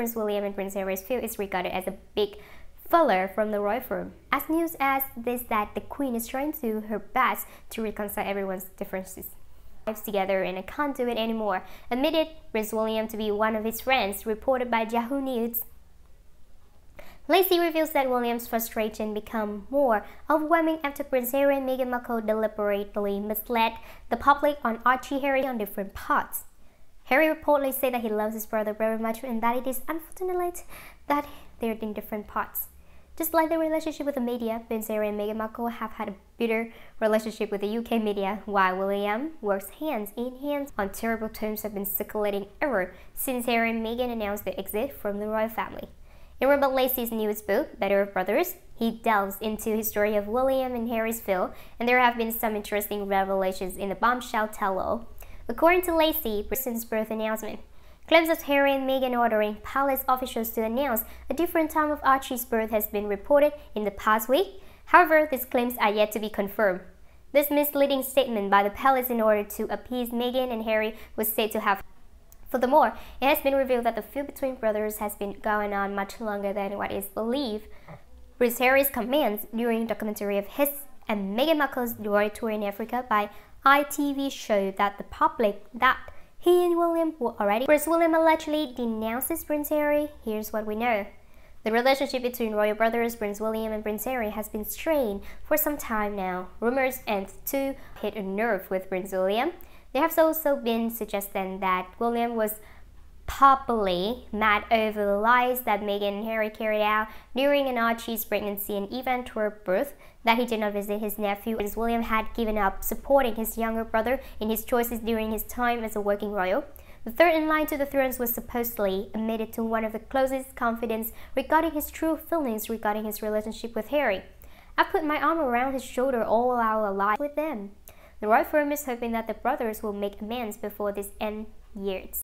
Prince William and Prince Harry's feud is regarded as a big filler from the royal firm. As news as this that the queen is trying to her best to reconcile everyone's differences lives together and I can't do it anymore, admitted Prince William to be one of his friends, reported by Yahoo News. Lacey reveals that William's frustration become more overwhelming after Prince Harry and Meghan Markle deliberately misled the public on Archie Harry on different parts. Harry reportedly said that he loves his brother very much and that it is unfortunate that they're in different parts. Just like their relationship with the media, Prince Harry and Meghan Markle have had a bitter relationship with the UK media, while William works hands in hands on terrible terms have been circulating ever since Harry and Meghan announced their exit from the royal family. In Robert Lacey's newest book, Better Brothers, he delves into the story of William and Harry's Phil, and there have been some interesting revelations in the bombshell tell-all. According to Lacey, Britain's birth announcement, claims that Harry and Meghan ordering palace officials to announce a different time of Archie's birth has been reported in the past week. However, these claims are yet to be confirmed. This misleading statement by the palace in order to appease Meghan and Harry was said to have Furthermore, it has been revealed that the feud between brothers has been going on much longer than what is believed. Bruce Harry's commands during documentary of his and Meghan Markle's royal tour in Africa by ITV showed that the public that he and William were already. Prince William allegedly denounces Prince Harry. Here's what we know. The relationship between royal brothers Prince William and Prince Harry has been strained for some time now. Rumors and two hit a nerve with Prince William. There have also been suggestions that William was publicly mad over the lies that Meghan and Harry carried out during an Archie's pregnancy and even toward birth, that he did not visit his nephew as William had given up supporting his younger brother in his choices during his time as a working royal. The third in line to the throne was supposedly admitted to one of the closest confidants regarding his true feelings regarding his relationship with Harry. I put my arm around his shoulder all our lives with them. The royal firm is hoping that the brothers will make amends before this end years.